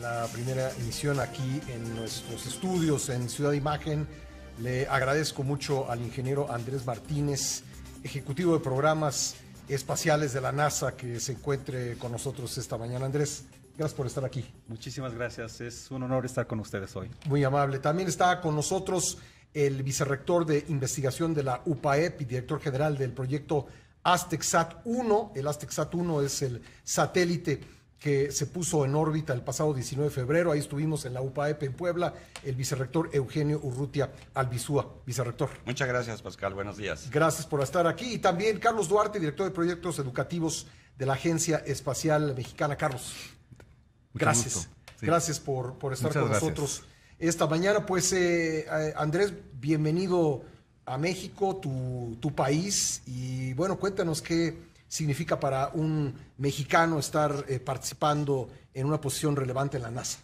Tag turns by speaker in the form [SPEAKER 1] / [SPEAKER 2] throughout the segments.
[SPEAKER 1] la primera emisión aquí en nuestros estudios en Ciudad Imagen. Le agradezco mucho al ingeniero Andrés Martínez, ejecutivo de programas espaciales de la NASA, que se encuentre con nosotros esta mañana. Andrés, gracias por estar aquí.
[SPEAKER 2] Muchísimas gracias, es un honor estar con ustedes hoy.
[SPEAKER 1] Muy amable. También está con nosotros el vicerrector de investigación de la UPAEP y director general del proyecto aztecsat 1. El Sat 1 es el satélite que se puso en órbita el pasado 19 de febrero. Ahí estuvimos en la UPAEP en Puebla, el vicerrector Eugenio Urrutia Albizúa, vicerrector. Muchas gracias, Pascal. Buenos días. Gracias por estar aquí. Y también Carlos Duarte, director de proyectos educativos de la Agencia Espacial Mexicana. Carlos,
[SPEAKER 2] gracias. Gracias por, estar con nosotros
[SPEAKER 1] esta mañana. Pues, eh, eh, Andrés, bienvenido a México, tu, tu país. Y bueno, cuéntanos qué significa para un mexicano estar eh, participando en una posición relevante en la NASA?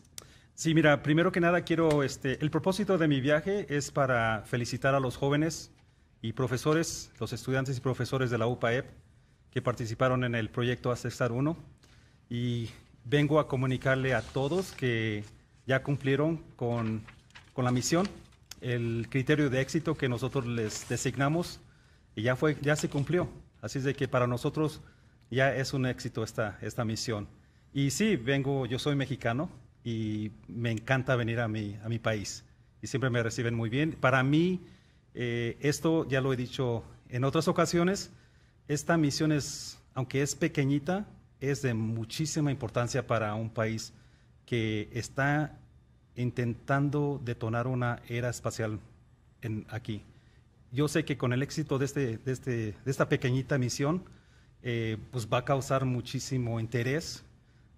[SPEAKER 2] Sí, mira, primero que nada quiero, este, el propósito de mi viaje es para felicitar a los jóvenes y profesores, los estudiantes y profesores de la UPAEP que participaron en el proyecto Acesar 1 y vengo a comunicarle a todos que ya cumplieron con, con la misión, el criterio de éxito que nosotros les designamos y ya, fue, ya se cumplió. Así es de que para nosotros ya es un éxito esta, esta misión. Y sí, vengo, yo soy mexicano y me encanta venir a mi, a mi país. Y siempre me reciben muy bien. Para mí, eh, esto ya lo he dicho en otras ocasiones, esta misión es, aunque es pequeñita, es de muchísima importancia para un país que está intentando detonar una era espacial en, aquí. Yo sé que con el éxito de, este, de, este, esta pequeñita misión, eh, pues va a causar muchísimo interés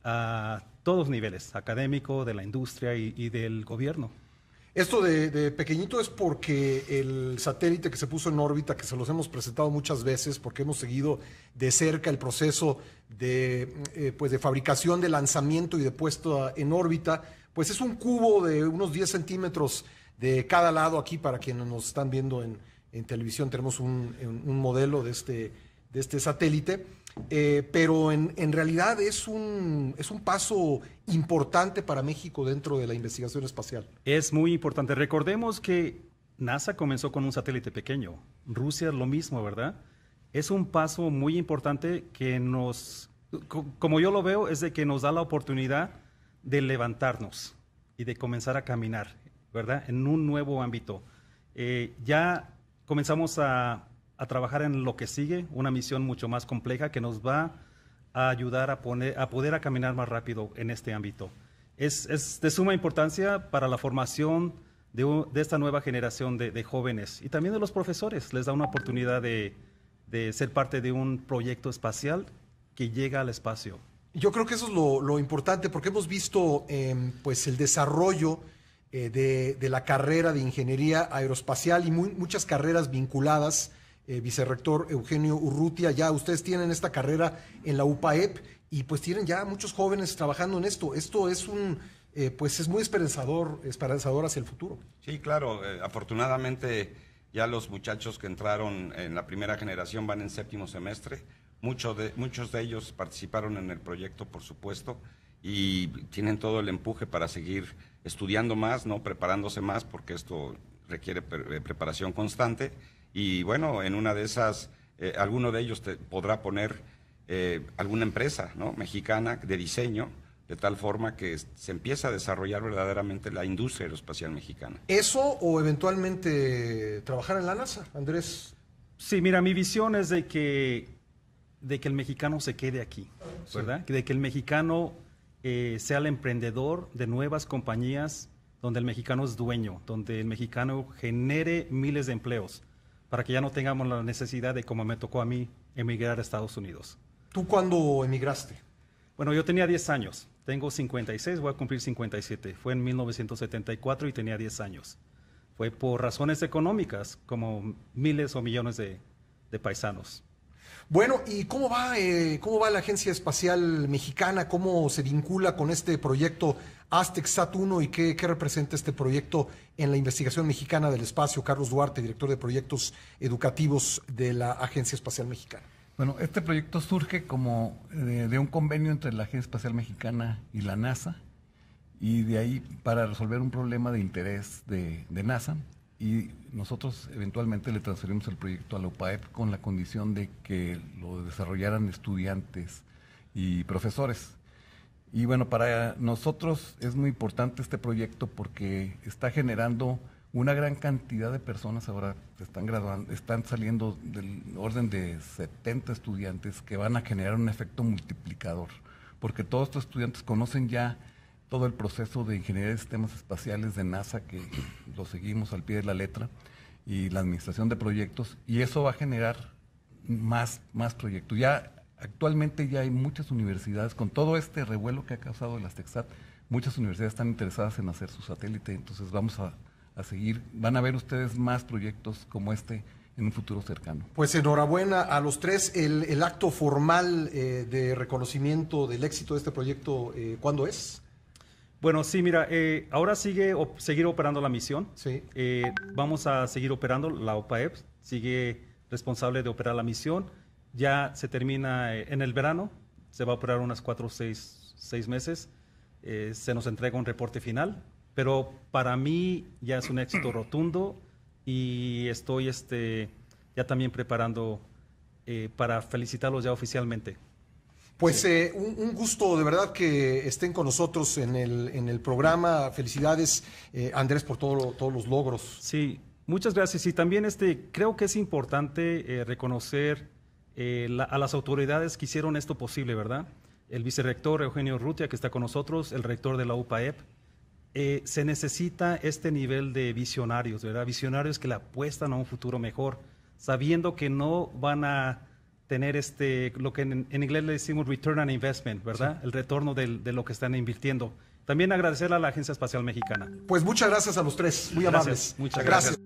[SPEAKER 2] a todos niveles, académico, de la industria y, del gobierno.
[SPEAKER 1] Esto de, pequeñito es porque el satélite que se puso en órbita, que se los hemos presentado muchas veces, porque hemos seguido de cerca el proceso de, eh, pues de fabricación, de lanzamiento y de puesta en órbita, pues es un cubo de unos 10 centímetros de cada lado aquí para quienes nos están viendo en, en televisión tenemos un, modelo de este, de este satélite, eh, pero en, realidad es un, es un paso importante
[SPEAKER 2] para México dentro de la investigación espacial. Es muy importante. Recordemos que NASA comenzó con un satélite pequeño, Rusia lo mismo, ¿verdad? Es un paso muy importante que nos, como yo lo veo, es de que nos da la oportunidad de levantarnos y de comenzar a caminar, ¿verdad? En un nuevo ámbito. Eh, ya comenzamos a, a, trabajar en lo que sigue, una misión mucho más compleja que nos va a ayudar a, poner, a poder a caminar más rápido en este ámbito. Es, es de suma importancia para la formación de, de esta nueva generación de, de, jóvenes y también de los profesores. Les da una oportunidad de, de ser parte de un proyecto espacial que llega al espacio.
[SPEAKER 1] Yo creo que eso es lo, lo importante porque hemos visto em, pues el desarrollo eh, de, la carrera de ingeniería aeroespacial y muchas carreras vinculadas. Eh, vicerrector Eugenio Urrutia, ya ustedes tienen esta carrera en la UPAEP y pues tienen ya muchos jóvenes trabajando en esto. Esto es un, eh, pues es muy esperanzador, esperanzador hacia el futuro. Sí, claro, afortunadamente ya los muchachos que entraron en la primera generación van en séptimo semestre. muchos de, muchos de ellos participaron en el proyecto, por supuesto y tienen todo el empuje para seguir estudiando más, ¿no? preparándose más, porque esto requiere eh, preparación constante. Y bueno, en una de esas, eh, alguno de ellos te podrá poner eh, alguna empresa ¿no? mexicana de diseño, de tal forma que se empieza a desarrollar verdaderamente la industria aeroespacial mexicana. ¿Eso o eventualmente
[SPEAKER 2] trabajar en la NASA, Andrés? Sí, mira, mi visión es de que, de que el mexicano se quede aquí, ah, ¿verdad? De que el mexicano eh, sea el emprendedor de nuevas compañías donde el mexicano es dueño, donde el mexicano genere miles de empleos, para que ya no tengamos la necesidad de, como me tocó a mí, emigrar a Estados Unidos. ¿Tú cuándo emigraste? Bueno, yo tenía 10 años, tengo 56, voy a cumplir 57. Fue en 1974 y tenía 10 años. Fue por razones económicas, como miles o millones de paisanos. Bueno, ¿y
[SPEAKER 1] cómo va, eh, cómo va la Agencia Espacial Mexicana? ¿Cómo se vincula con este proyecto Aztec Sat 1 y qué, representa este proyecto en la investigación mexicana del espacio? Carlos Duarte, director de proyectos educativos de la Agencia Espacial Mexicana.
[SPEAKER 3] Bueno, este proyecto surge como eh, de, un convenio entre la Agencia Espacial Mexicana y la NASA y de ahí para resolver un problema de interés de NASA y nosotros eventualmente le transferimos el proyecto a la UPAEP con la condición de que lo desarrollaran estudiantes y profesores. Y bueno, para nosotros es muy importante este proyecto porque está generando una gran cantidad de personas ahora están graduando, están saliendo del orden de 70 estudiantes que van a generar un efecto multiplicador, porque todos estos estudiantes conocen ya todo el proceso de ingeniería de sistemas espaciales de NASA que lo seguimos al pie de la letra y la administración de proyectos y eso va a generar más, más proyectos. Ya actualmente ya hay muchas universidades, con todo este revuelo que ha causado las Texat, muchas universidades están interesadas en hacer su satélite, entonces vamos a, seguir, van a ver ustedes más proyectos como este en un futuro cercano.
[SPEAKER 1] Pues enhorabuena a los tres. El, el acto formal eh, de reconocimiento del éxito de este proyecto, eh, ¿cuándo es?
[SPEAKER 2] Bueno, sí, mira, eh, ahora sigue seguir operando la misión. Sí. Eh, vamos a seguir operando, la OPAEP e sigue responsable de operar la misión. Ya se termina eh, en el verano, se va a operar unas cuatro o seis, seis, meses. se nos entrega un reporte final, pero para mí ya es un éxito rotundo y estoy este, ya también preparando para felicitarlos ya oficialmente. Pues
[SPEAKER 1] eh, un, gusto de verdad que estén con nosotros en
[SPEAKER 2] el, programa. Felicidades, eh, Andrés, por todos los logros. Sí, muchas gracias. Y también este, creo que es importante eh, reconocer a las autoridades que hicieron esto posible, ¿verdad? El vicerrector Eugenio Rutia, que está con nosotros, el rector de la UPAEP. se necesita este nivel de visionarios, ¿verdad? Visionarios que le apuestan a un futuro mejor, sabiendo que no van a tener este, lo que en, inglés le decimos return on investment, ¿verdad? El retorno del, de lo que están invirtiendo. También agradecer a la Agencia Espacial Mexicana.
[SPEAKER 1] Pues muchas gracias a los tres, muy amables. Muchas gracias.